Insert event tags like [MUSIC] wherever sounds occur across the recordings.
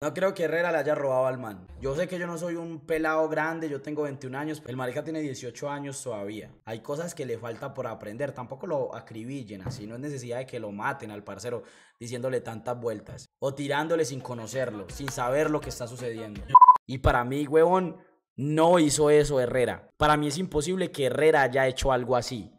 No creo que Herrera le haya robado al man. Yo sé que yo no soy un pelado grande, yo tengo 21 años, el marica tiene 18 años todavía. Hay cosas que le falta por aprender, tampoco lo acribillen así, no es necesidad de que lo maten al parcero diciéndole tantas vueltas o tirándole sin conocerlo, sin saber lo que está sucediendo. Y para mí, huevón, no hizo eso Herrera. Para mí es imposible que Herrera haya hecho algo así.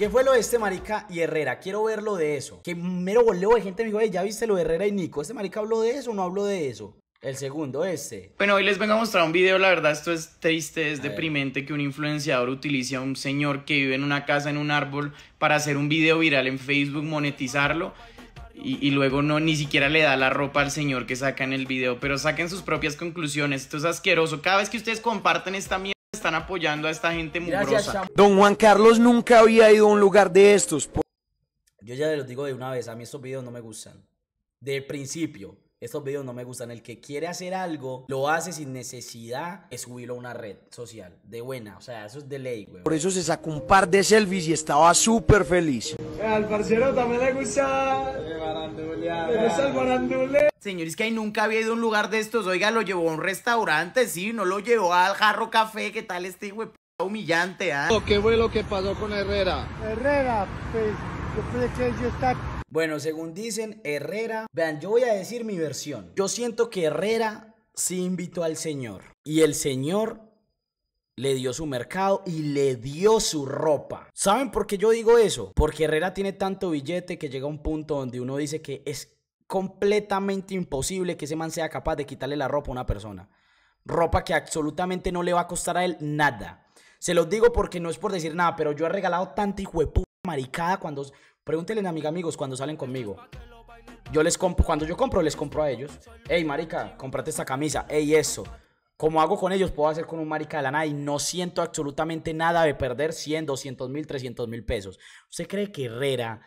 ¿Qué fue lo de este marica y Herrera? Quiero ver lo de eso. Que mero voleo de gente me dijo, ya viste lo de Herrera y Nico. ¿Este marica habló de eso o no habló de eso? El segundo, este. Bueno, hoy les vengo a mostrar un video, la verdad esto es triste, es deprimente que un influenciador utilice a un señor que vive en una casa, en un árbol, para hacer un video viral en Facebook, monetizarlo. Y, luego no ni siquiera le da la ropa al señor que saca en el video, pero saquen sus propias conclusiones. Esto es asqueroso. Cada vez que ustedes comparten esta mierda están apoyando a esta gente mugrosa. Don Juan Carlos nunca había ido a un lugar de estos. Yo ya les digo de una vez, a mí estos videos no me gustan. De principio. Estos videos no me gustan. El que quiere hacer algo, lo hace sin necesidad de subirlo a una red social. De buena, o sea, eso es de ley, güey. Por eso se sacó un par de selfies y estaba súper feliz. Al parcero también le gusta... Le el barandule. Señor, que ahí nunca había ido a un lugar de estos. Oiga, lo llevó a un restaurante, sí, no lo llevó al jarro café. ¿Qué tal este, güey? Humillante, ¿ah? ¿Qué fue lo que pasó con Herrera? Herrera, pues, yo que yo está bueno, según dicen, Herrera, vean, yo voy a decir mi versión. Yo siento que Herrera se invitó al señor y el señor le dio su mercado y le dio su ropa. ¿Saben por qué yo digo eso? Porque Herrera tiene tanto billete que llega a un punto donde uno dice que es completamente imposible que ese man sea capaz de quitarle la ropa a una persona. Ropa que absolutamente no le va a costar a él nada. Se los digo porque no es por decir nada, pero yo he regalado tanta hijo de puta maricada cuando Pregúntenle a amigos cuando salen conmigo. Yo les compro, cuando yo compro, les compro a ellos. Ey, marica, comprate esta camisa. Ey, eso. Como hago con ellos, puedo hacer con un marica de la nada y no siento absolutamente nada de perder 100, 200 mil, 300 mil pesos. ¿Usted cree que Herrera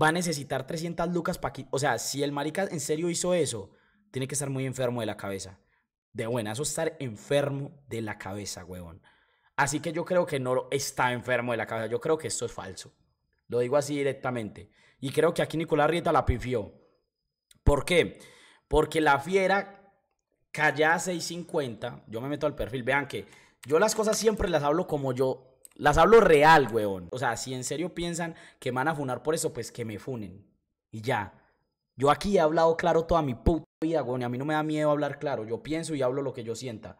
va a necesitar 300 lucas para aquí? O sea, si el marica en serio hizo eso, tiene que estar muy enfermo de la cabeza. De buena, eso estar enfermo de la cabeza, huevón. Así que yo creo que no está enfermo de la cabeza. Yo creo que esto es falso. Lo digo así directamente. Y creo que aquí Nicolás Rieta la pifió. ¿Por qué? Porque la fiera calla 650. Yo me meto al perfil. Vean que yo las cosas siempre las hablo como yo. Las hablo real, weón. O sea, si en serio piensan que me van a funar por eso, pues que me funen. Y ya. Yo aquí he hablado claro toda mi puta vida, weón. Y a mí no me da miedo hablar claro. Yo pienso y hablo lo que yo sienta.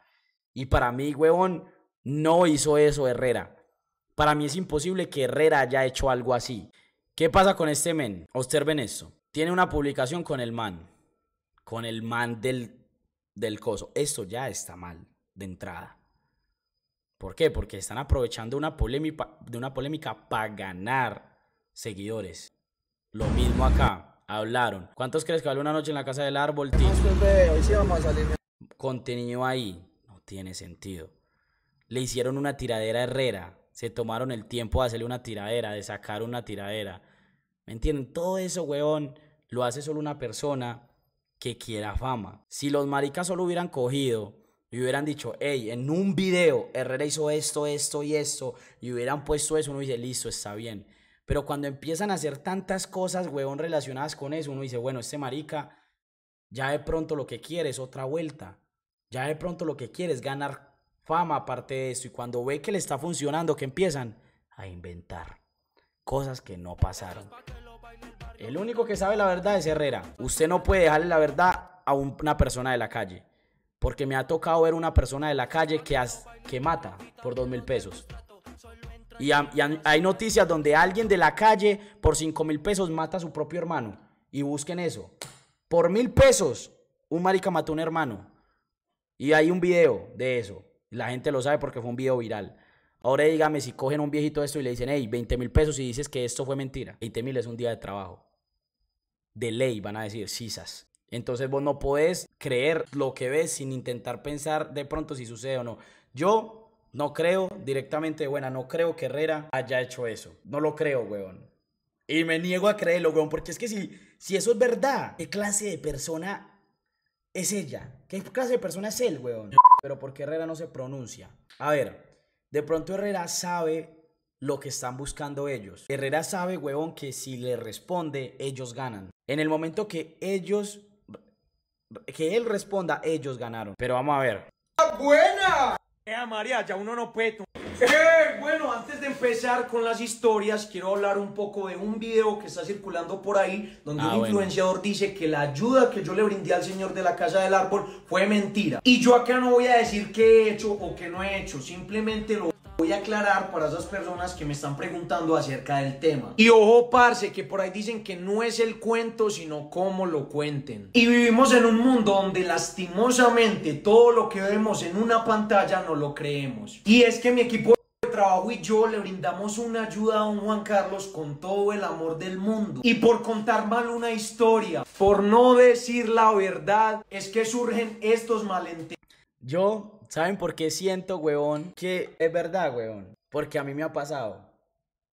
Y para mí, weón, no hizo eso Herrera. Para mí es imposible que Herrera haya hecho algo así. ¿Qué pasa con este men? Observen esto. Tiene una publicación con el man. Con el man del, del coso. Esto ya está mal de entrada. ¿Por qué? Porque están aprovechando de una polémica para ganar seguidores. Lo mismo acá. Hablaron. ¿Cuántos crees que habló una noche en la casa del árbol, Contenido ahí. No tiene sentido. Le hicieron una tiradera a Herrera se tomaron el tiempo de hacerle una tiradera, de sacar una tiradera. ¿Me entienden? Todo eso, weón, lo hace solo una persona que quiera fama. Si los maricas solo hubieran cogido y hubieran dicho, hey, en un video Herrera hizo esto, esto y esto, y hubieran puesto eso, uno dice, listo, está bien. Pero cuando empiezan a hacer tantas cosas, weón, relacionadas con eso, uno dice, bueno, este marica ya de pronto lo que quiere es otra vuelta. Ya de pronto lo que quiere es ganar fama aparte de eso Y cuando ve que le está funcionando, que empiezan a inventar cosas que no pasaron. El único que sabe la verdad es Herrera. Usted no puede dejarle la verdad a una persona de la calle. Porque me ha tocado ver una persona de la calle que, que mata por dos mil pesos. Y, hay noticias donde alguien de la calle por cinco mil pesos mata a su propio hermano. Y busquen eso. Por mil pesos, un marica mató a un hermano. Y hay un video de eso. La gente lo sabe porque fue un video viral. Ahora dígame si cogen un viejito esto y le dicen, hey, 20 mil pesos y dices que esto fue mentira. 20 mil es un día de trabajo. De ley, van a decir, sisas. Entonces vos no podés creer lo que ves sin intentar pensar de pronto si sucede o no. Yo no creo directamente, bueno, no creo que Herrera haya hecho eso. No lo creo, weón. Y me niego a creerlo, weón, porque es que si, si eso es verdad, ¿qué clase de persona es ella. ¿Qué clase de persona es él, weón? Pero porque Herrera no se pronuncia. A ver, de pronto Herrera sabe lo que están buscando ellos. Herrera sabe, weón, que si le responde, ellos ganan. En el momento que ellos, que él responda, ellos ganaron. Pero vamos a ver. ¡Ah, ¡Buena! Ea María, ya uno no puede bueno, antes de empezar con las historias, quiero hablar un poco de un video que está circulando por ahí, donde ah, un influenciador dice que la ayuda que yo le brindé al señor de la casa del árbol fue mentira. Y yo acá no voy a decir qué he hecho o qué no he hecho, simplemente lo Voy a aclarar para esas personas que me están preguntando acerca del tema. Y ojo, parce, que por ahí dicen que no es el cuento, sino cómo lo cuenten. Y vivimos en un mundo donde lastimosamente todo lo que vemos en una pantalla no lo creemos. Y es que mi equipo de trabajo y yo le brindamos una ayuda a un Juan Carlos con todo el amor del mundo. Y por contar mal una historia, por no decir la verdad, es que surgen estos malentendidos. Yo, ¿saben por qué siento, huevón? Que es verdad, huevón. Porque a mí me ha pasado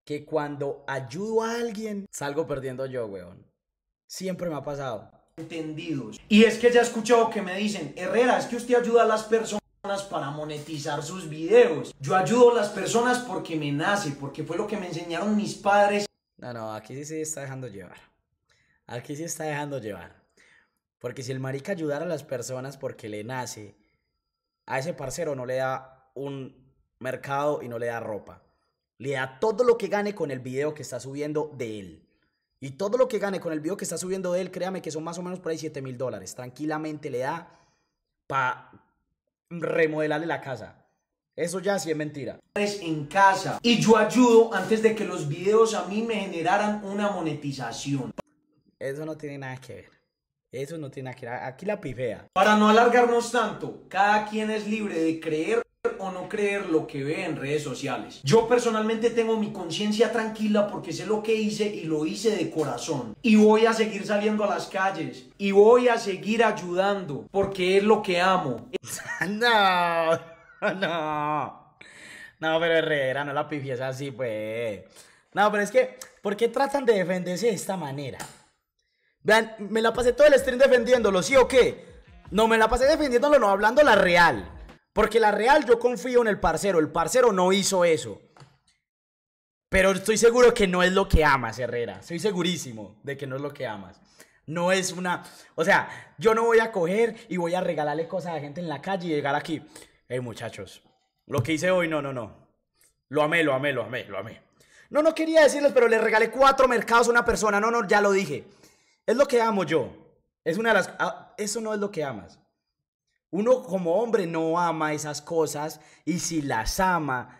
que cuando ayudo a alguien, salgo perdiendo yo, huevón. Siempre me ha pasado. Entendidos. Y es que ya he escuchado que me dicen, Herrera, es que usted ayuda a las personas para monetizar sus videos. Yo ayudo a las personas porque me nace, porque fue lo que me enseñaron mis padres. No, no, aquí sí se está dejando llevar. Aquí sí está dejando llevar. Porque si el marica ayudara a las personas porque le nace a ese parcero no le da un mercado y no le da ropa. Le da todo lo que gane con el video que está subiendo de él. Y todo lo que gane con el video que está subiendo de él, créame que son más o menos por ahí 7 mil dólares. Tranquilamente le da para remodelarle la casa. Eso ya sí es mentira. En casa. Y yo ayudo antes de que los videos a mí me generaran una monetización. Eso no tiene nada que ver. Eso no tiene que Aquí la pifea. Para no alargarnos tanto, cada quien es libre de creer o no creer lo que ve en redes sociales. Yo personalmente tengo mi conciencia tranquila porque sé lo que hice y lo hice de corazón. Y voy a seguir saliendo a las calles. Y voy a seguir ayudando porque es lo que amo. [LAUGHS] no, [LAUGHS] no. No, pero Herrera, no la pifies así, pues. No, pero es que, ¿por qué tratan de defenderse de esta manera? Vean, me la pasé todo el stream defendiéndolo, ¿sí o qué? No, me la pasé defendiéndolo, no, hablando la real. Porque la real yo confío en el parcero. El parcero no hizo eso. Pero estoy seguro que no es lo que amas, Herrera. Estoy segurísimo de que no es lo que amas. No es una... O sea, yo no voy a coger y voy a regalarle cosas a gente en la calle y llegar aquí. Hey, muchachos. Lo que hice hoy, no, no, no. Lo amé, lo amé, lo amé, lo amé. No, no quería decirles, pero le regalé cuatro mercados a una persona. No, no, ya lo dije. Es lo que amo yo. Es una de las... Ah, eso no es lo que amas. Uno como hombre no ama esas cosas y si las ama,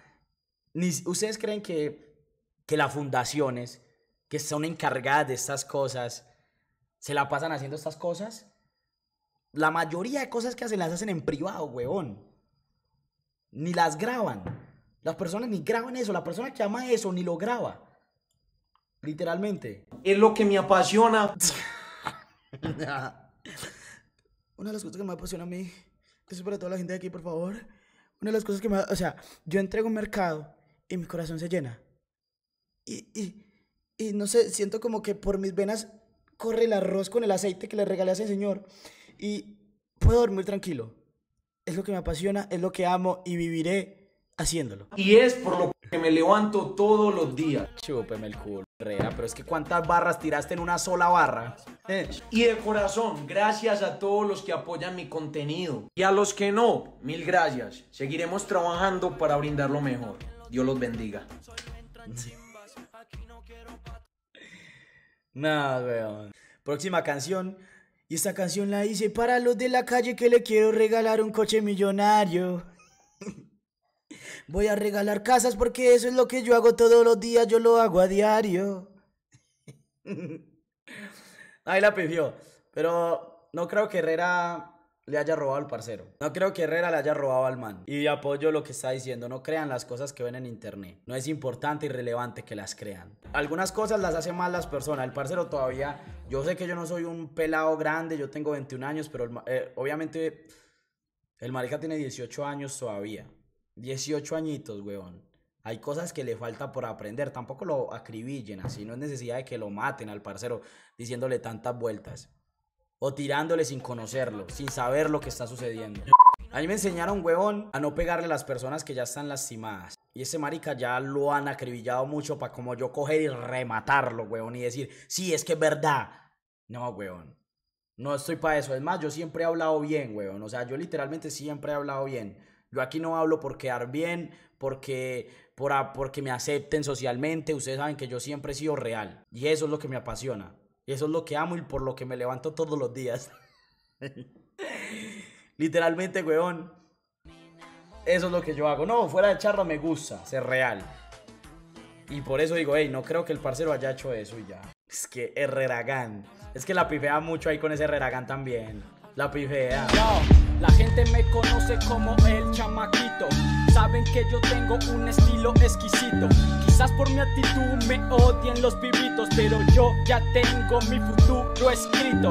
¿ustedes creen que, que las fundaciones que son encargadas de estas cosas se la pasan haciendo estas cosas? La mayoría de cosas que hacen las hacen en privado, weón. Ni las graban. Las personas ni graban eso. La persona que ama eso ni lo graba. Literalmente. Es lo que me apasiona. [LAUGHS] Una de las cosas que me apasiona a mí, eso para toda la gente de aquí, por favor. Una de las cosas que me... O sea, yo entrego un mercado y mi corazón se llena. Y, y, y no sé, siento como que por mis venas corre el arroz con el aceite que le regalé a ese señor. Y puedo dormir tranquilo. Es lo que me apasiona, es lo que amo y viviré haciéndolo. Y es por lo que me levanto todos los días. Chúpeme el culo pero es que cuántas barras tiraste en una sola barra. Eh, y de corazón, gracias a todos los que apoyan mi contenido. Y a los que no, mil gracias. Seguiremos trabajando para brindar lo mejor. Dios los bendiga. [LAUGHS] Nada, Próxima canción. Y esta canción la hice para los de la calle que le quiero regalar un coche millonario. Voy a regalar casas porque eso es lo que yo hago todos los días, yo lo hago a diario. [LAUGHS] Ahí la pifió. Pero no creo que Herrera le haya robado al parcero. No creo que Herrera le haya robado al man. Y apoyo lo que está diciendo. No crean las cosas que ven en internet. No es importante y relevante que las crean. Algunas cosas las hacen mal las personas. El parcero todavía. Yo sé que yo no soy un pelado grande. Yo tengo 21 años. Pero eh, obviamente. El marica tiene 18 años todavía. 18 añitos, weón. Hay cosas que le falta por aprender. Tampoco lo acribillen así. No es necesidad de que lo maten al parcero diciéndole tantas vueltas. O tirándole sin conocerlo, sin saber lo que está sucediendo. A mí me enseñaron, weón, a no pegarle a las personas que ya están lastimadas. Y ese marica ya lo han acribillado mucho para como yo coger y rematarlo, weón, y decir, sí, es que es verdad. No, weón. No estoy para eso. Es más, yo siempre he hablado bien, weón. O sea, yo literalmente siempre he hablado bien. Yo aquí no hablo por quedar bien, porque, por, porque me acepten socialmente. Ustedes saben que yo siempre he sido real. Y eso es lo que me apasiona. Y eso es lo que amo y por lo que me levanto todos los días. [LAUGHS] Literalmente, weón. Eso es lo que yo hago. No, fuera de charla me gusta ser real. Y por eso digo, hey, no creo que el parcero haya hecho eso y ya. Es que Herrera Es que la pifea mucho ahí con ese Herrera también. La pifea. la gente me conoce como el chamaquito. Saben que yo tengo un estilo exquisito. Quizás por mi actitud me odien los pibitos, pero yo ya tengo mi futuro escrito.